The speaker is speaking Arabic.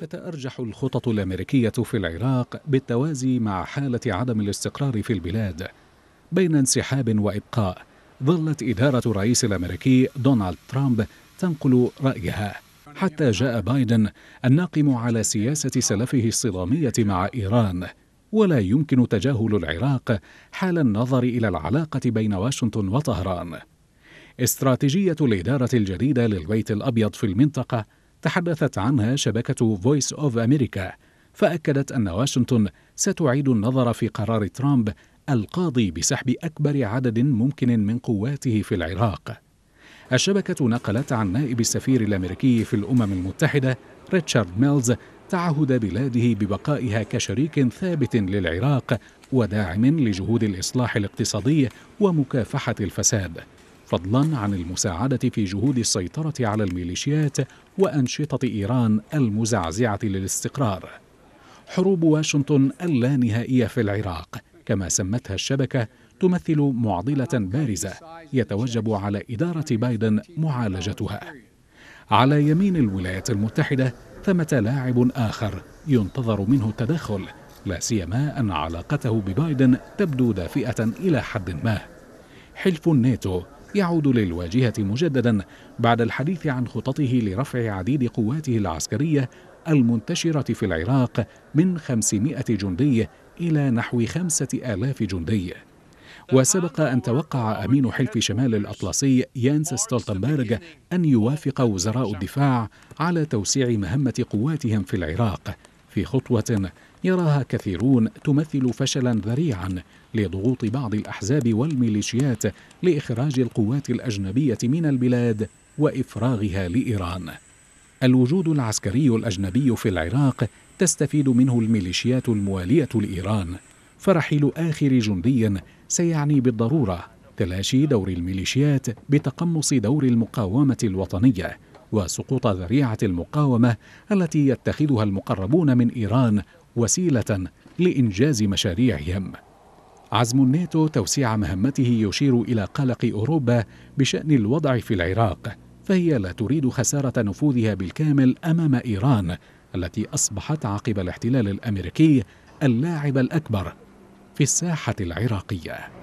تتأرجح الخطط الأمريكية في العراق بالتوازي مع حالة عدم الاستقرار في البلاد بين انسحاب وإبقاء ظلت إدارة الرئيس الأمريكي دونالد ترامب تنقل رأيها حتى جاء بايدن الناقم على سياسة سلفه الصدامية مع إيران ولا يمكن تجاهل العراق حال النظر إلى العلاقة بين واشنطن وطهران استراتيجية الإدارة الجديدة للبيت الأبيض في المنطقة تحدثت عنها شبكة فويس أوف أمريكا فأكدت أن واشنطن ستعيد النظر في قرار ترامب القاضي بسحب أكبر عدد ممكن من قواته في العراق الشبكة نقلت عن نائب السفير الأمريكي في الأمم المتحدة ريتشارد ميلز تعهد بلاده ببقائها كشريك ثابت للعراق وداعم لجهود الإصلاح الاقتصادي ومكافحة الفساد فضلا عن المساعدة في جهود السيطرة على الميليشيات وأنشطة إيران المزعزعة للاستقرار حروب واشنطن اللانهائية في العراق كما سمتها الشبكة تمثل معضلة بارزة يتوجب على إدارة بايدن معالجتها على يمين الولايات المتحدة ثمة لاعب آخر ينتظر منه التدخل لا سيما أن علاقته ببايدن تبدو دافئة إلى حد ما حلف الناتو يعود للواجهة مجددا بعد الحديث عن خططه لرفع عديد قواته العسكرية المنتشرة في العراق من 500 جندي إلى نحو 5000 جندي وسبق أن توقع أمين حلف شمال الأطلسي يانس ستولتنبرغ أن يوافق وزراء الدفاع على توسيع مهمة قواتهم في العراق في خطوة يراها كثيرون تمثل فشلا ذريعا لضغوط بعض الأحزاب والميليشيات لإخراج القوات الأجنبية من البلاد وإفراغها لإيران. الوجود العسكري الأجنبي في العراق تستفيد منه الميليشيات الموالية لإيران، فرحيل آخر جندي سيعني بالضرورة تلاشي دور الميليشيات بتقمص دور المقاومة الوطنية وسقوط ذريعة المقاومة التي يتخذها المقربون من إيران وسيلة لإنجاز مشاريعهم. عزم الناتو توسيع مهمته يشير إلى قلق أوروبا بشأن الوضع في العراق، فهي لا تريد خسارة نفوذها بالكامل أمام إيران التي أصبحت عقب الاحتلال الأمريكي اللاعب الأكبر في الساحة العراقية.